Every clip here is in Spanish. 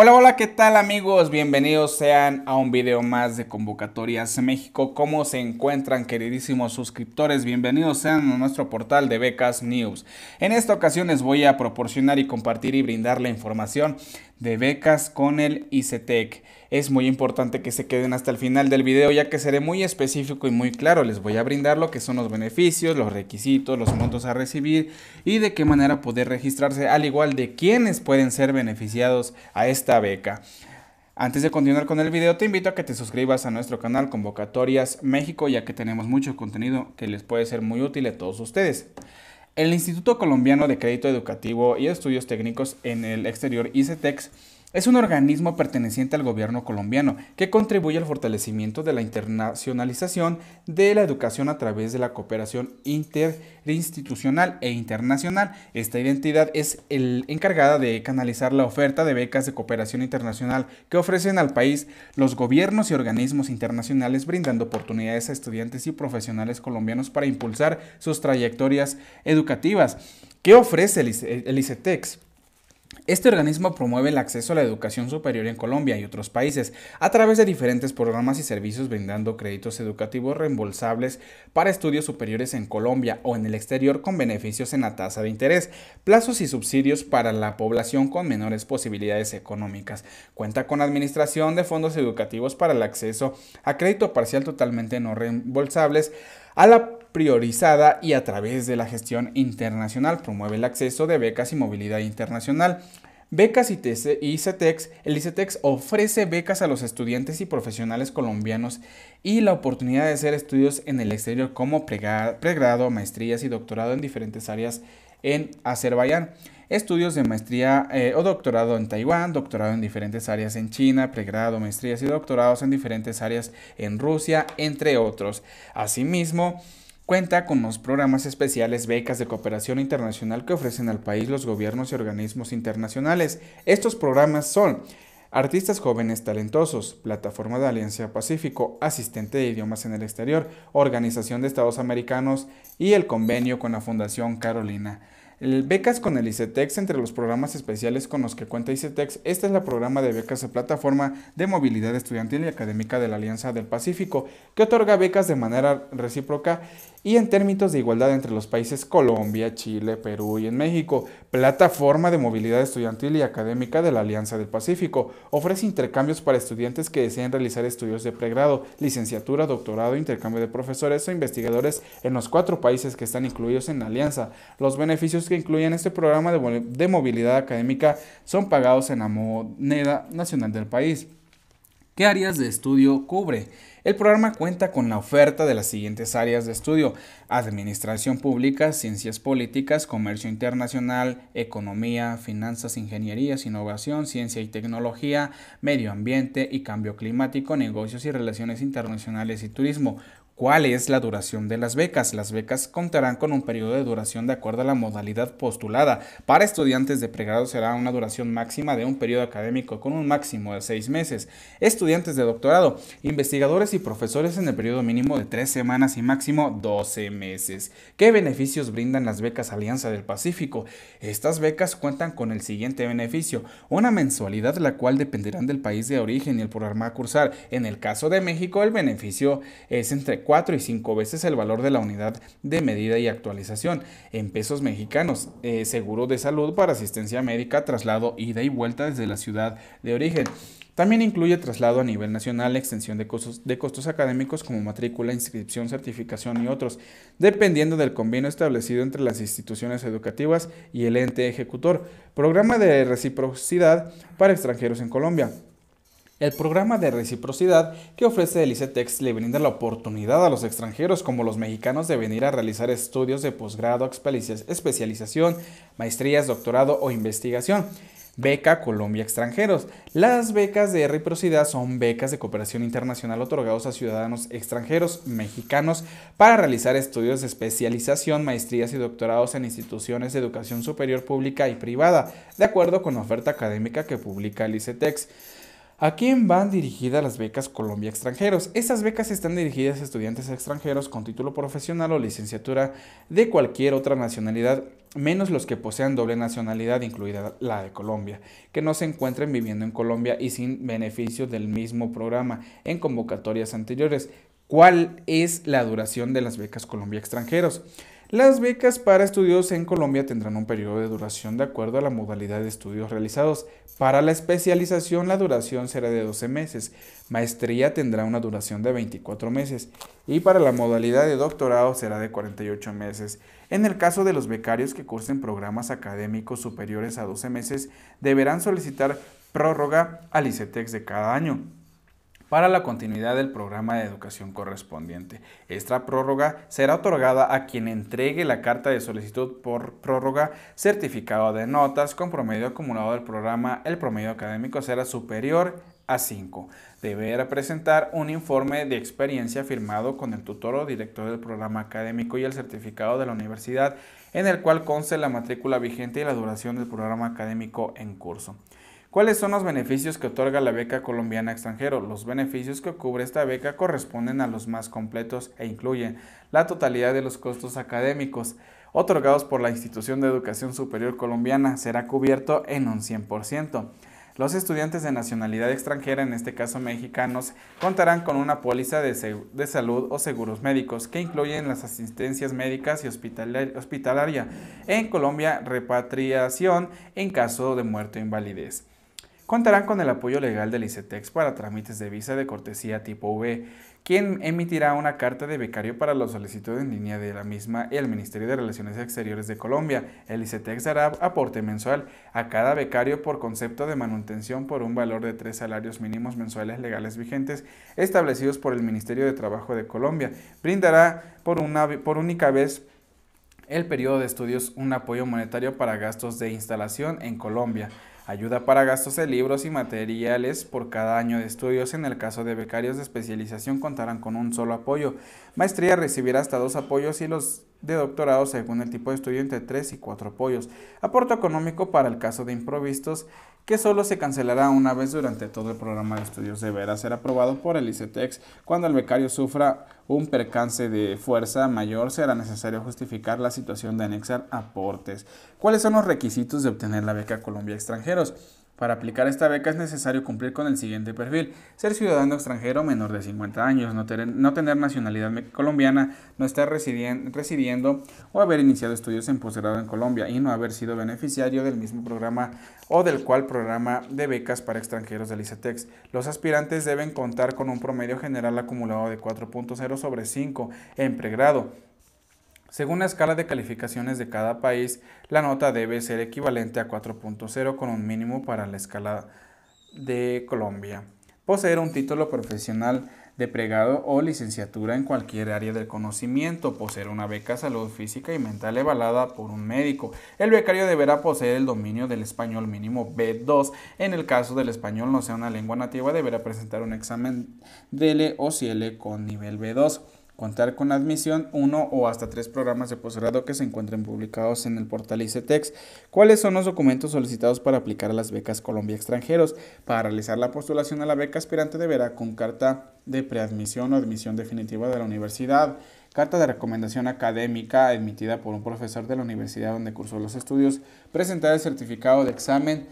Hola, hola, ¿qué tal amigos? Bienvenidos sean a un video más de Convocatorias México. ¿Cómo se encuentran queridísimos suscriptores? Bienvenidos sean a nuestro portal de becas News. En esta ocasión les voy a proporcionar y compartir y brindar la información de becas con el ICETEC. Es muy importante que se queden hasta el final del video ya que seré muy específico y muy claro. Les voy a brindar lo que son los beneficios, los requisitos, los montos a recibir y de qué manera poder registrarse, al igual de quiénes pueden ser beneficiados a esta beca. Antes de continuar con el video, te invito a que te suscribas a nuestro canal Convocatorias México, ya que tenemos mucho contenido que les puede ser muy útil a todos ustedes. El Instituto Colombiano de Crédito Educativo y Estudios Técnicos en el Exterior, ICETEX, es un organismo perteneciente al gobierno colombiano que contribuye al fortalecimiento de la internacionalización de la educación a través de la cooperación interinstitucional e internacional. Esta identidad es encargada de canalizar la oferta de becas de cooperación internacional que ofrecen al país los gobiernos y organismos internacionales brindando oportunidades a estudiantes y profesionales colombianos para impulsar sus trayectorias educativas. ¿Qué ofrece el ICETEX? Este organismo promueve el acceso a la educación superior en Colombia y otros países a través de diferentes programas y servicios brindando créditos educativos reembolsables para estudios superiores en Colombia o en el exterior con beneficios en la tasa de interés, plazos y subsidios para la población con menores posibilidades económicas. Cuenta con administración de fondos educativos para el acceso a crédito parcial totalmente no reembolsables a la priorizada y a través de la gestión internacional promueve el acceso de becas y movilidad internacional. Becas y ICETEX. El ICETEX ofrece becas a los estudiantes y profesionales colombianos y la oportunidad de hacer estudios en el exterior como pregrado, maestrías y doctorado en diferentes áreas en Azerbaiyán. Estudios de maestría eh, o doctorado en Taiwán, doctorado en diferentes áreas en China, pregrado, maestrías y doctorados en diferentes áreas en Rusia, entre otros. Asimismo, Cuenta con los programas especiales becas de cooperación internacional que ofrecen al país los gobiernos y organismos internacionales. Estos programas son Artistas jóvenes talentosos, plataforma de Alianza Pacífico, asistente de idiomas en el exterior, Organización de Estados Americanos y el convenio con la Fundación Carolina becas con el ICETEX entre los programas especiales con los que cuenta ICETEX. Este es el programa de becas de plataforma de movilidad estudiantil y académica de la Alianza del Pacífico, que otorga becas de manera recíproca y en términos de igualdad entre los países Colombia, Chile, Perú y en México. Plataforma de movilidad estudiantil y académica de la Alianza del Pacífico. Ofrece intercambios para estudiantes que deseen realizar estudios de pregrado, licenciatura, doctorado, intercambio de profesores o investigadores en los cuatro países que están incluidos en la alianza. Los beneficios que incluyen este programa de, de movilidad académica son pagados en la moneda nacional del país. ¿Qué áreas de estudio cubre? El programa cuenta con la oferta de las siguientes áreas de estudio. Administración pública, ciencias políticas, comercio internacional, economía, finanzas, ingenierías, innovación, ciencia y tecnología, medio ambiente y cambio climático, negocios y relaciones internacionales y turismo. ¿Cuál es la duración de las becas? Las becas contarán con un periodo de duración de acuerdo a la modalidad postulada. Para estudiantes de pregrado será una duración máxima de un periodo académico con un máximo de seis meses. Estudiantes de doctorado, investigadores y profesores en el periodo mínimo de tres semanas y máximo 12 meses. ¿Qué beneficios brindan las becas Alianza del Pacífico? Estas becas cuentan con el siguiente beneficio, una mensualidad la cual dependerán del país de origen y el programa a cursar. En el caso de México, el beneficio es entre 4 y cinco veces el valor de la unidad de medida y actualización en pesos mexicanos, eh, seguro de salud para asistencia médica, traslado, ida y vuelta desde la ciudad de origen. También incluye traslado a nivel nacional, extensión de costos, de costos académicos como matrícula, inscripción, certificación y otros, dependiendo del convenio establecido entre las instituciones educativas y el ente ejecutor. Programa de reciprocidad para extranjeros en Colombia. El programa de reciprocidad que ofrece el ICETEX le brinda la oportunidad a los extranjeros como los mexicanos de venir a realizar estudios de posgrado, especialización, maestrías, doctorado o investigación. Beca Colombia Extranjeros. Las becas de reciprocidad son becas de cooperación internacional otorgadas a ciudadanos extranjeros mexicanos para realizar estudios de especialización, maestrías y doctorados en instituciones de educación superior pública y privada, de acuerdo con la oferta académica que publica el ICETEX. ¿A quién van dirigidas las becas Colombia Extranjeros? Estas becas están dirigidas a estudiantes extranjeros con título profesional o licenciatura de cualquier otra nacionalidad, menos los que posean doble nacionalidad, incluida la de Colombia, que no se encuentren viviendo en Colombia y sin beneficio del mismo programa en convocatorias anteriores. ¿Cuál es la duración de las becas Colombia Extranjeros? Las becas para estudios en Colombia tendrán un periodo de duración de acuerdo a la modalidad de estudios realizados. Para la especialización la duración será de 12 meses, maestría tendrá una duración de 24 meses y para la modalidad de doctorado será de 48 meses. En el caso de los becarios que cursen programas académicos superiores a 12 meses, deberán solicitar prórroga al ICETEX de cada año para la continuidad del programa de educación correspondiente. Esta prórroga será otorgada a quien entregue la carta de solicitud por prórroga, certificado de notas con promedio acumulado del programa, el promedio académico será superior a 5. Deberá presentar un informe de experiencia firmado con el tutor o director del programa académico y el certificado de la universidad en el cual conste la matrícula vigente y la duración del programa académico en curso. ¿Cuáles son los beneficios que otorga la beca colombiana extranjero? Los beneficios que cubre esta beca corresponden a los más completos e incluyen la totalidad de los costos académicos otorgados por la Institución de Educación Superior Colombiana. Será cubierto en un 100%. Los estudiantes de nacionalidad extranjera, en este caso mexicanos, contarán con una póliza de, salud o seguros médicos que incluyen las asistencias médicas y hospitalaria. En Colombia, repatriación en caso de muerte o invalidez contarán con el apoyo legal del ICETEX para trámites de visa de cortesía tipo V, quien emitirá una carta de becario para la solicitud en línea de la misma y el Ministerio de Relaciones Exteriores de Colombia. El ICETEX dará aporte mensual a cada becario por concepto de manutención por un valor de tres salarios mínimos mensuales legales vigentes establecidos por el Ministerio de Trabajo de Colombia. Brindará por, una, por única vez el periodo de estudios un apoyo monetario para gastos de instalación en Colombia ayuda para gastos de libros y materiales por cada año de estudios. En el caso de becarios de especialización contarán con un solo apoyo. Maestría recibirá hasta dos apoyos y los de doctorado según el tipo de estudio entre tres y cuatro apoyos. Aporto económico para el caso de improvistos que solo se cancelará una vez durante todo el programa de estudios. Deberá ser aprobado por el ICETEX. Cuando el becario sufra un percance de fuerza mayor, será necesario justificar la situación de anexar aportes. ¿Cuáles son los requisitos de obtener la beca Colombia Extranjeros? Para aplicar esta beca es necesario cumplir con el siguiente perfil. Ser ciudadano extranjero menor de 50 años, no, tener, nacionalidad colombiana, no estar residiendo o haber iniciado estudios en posgrado en Colombia y no haber sido beneficiario del mismo programa o del cual programa de becas para extranjeros del ICETEX. Los aspirantes deben contar con un promedio general acumulado de 4.0 sobre 5 en pregrado según la escala de calificaciones de cada país, la nota debe ser equivalente a 4.0 con un mínimo para la escala de Colombia. Poseer un título profesional de pregado o licenciatura en cualquier área del conocimiento, poseer una beca salud física y mental evaluada por un médico. El becario deberá poseer el dominio del español mínimo B2. En el caso del español no sea una lengua nativa, deberá presentar un examen DL o CL con nivel B2 contar con admisión, uno o hasta tres programas de posgrado que se encuentren publicados en el portal ICETEX. ¿Cuáles son los documentos solicitados para aplicar a las becas Colombia Extranjeros? Para realizar la postulación a la beca aspirante deberá con carta de preadmisión o admisión definitiva de la universidad, carta de recomendación académica emitida por un profesor de la universidad donde cursó los estudios, presentar el certificado de examen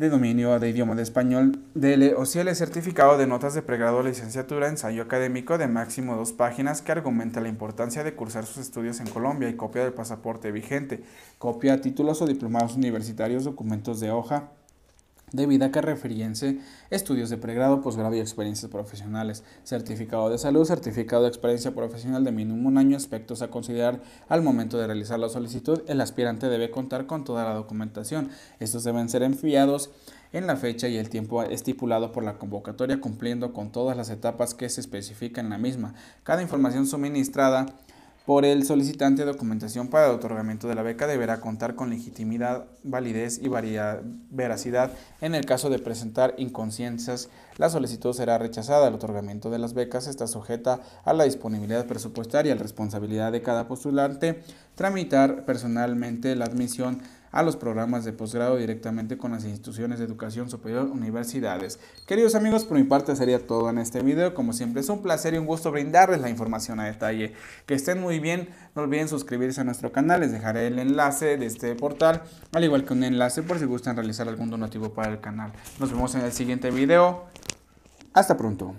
de dominio de idioma de español, DL o CL certificado de notas de pregrado o licenciatura, ensayo académico de máximo dos páginas que argumenta la importancia de cursar sus estudios en Colombia y copia del pasaporte vigente, copia títulos o diplomados universitarios, documentos de hoja, Debida a que referiense estudios de pregrado, posgrado y experiencias profesionales, certificado de salud, certificado de experiencia profesional de mínimo un año, aspectos a considerar al momento de realizar la solicitud, el aspirante debe contar con toda la documentación. Estos deben ser enviados en la fecha y el tiempo estipulado por la convocatoria, cumpliendo con todas las etapas que se especifican en la misma. Cada información suministrada por el solicitante de documentación para el otorgamiento de la beca deberá contar con legitimidad, validez y veracidad. En el caso de presentar inconsciencias, la solicitud será rechazada. El otorgamiento de las becas está sujeta a la disponibilidad presupuestaria, y la responsabilidad de cada postulante, tramitar personalmente la admisión a los programas de posgrado directamente con las instituciones de educación superior, universidades. Queridos amigos, por mi parte sería todo en este video. Como siempre es un placer y un gusto brindarles la información a detalle. Que estén muy bien, no olviden suscribirse a nuestro canal, les dejaré el enlace de este portal, al igual que un enlace por si gustan realizar algún donativo para el canal. Nos vemos en el siguiente video. Hasta pronto.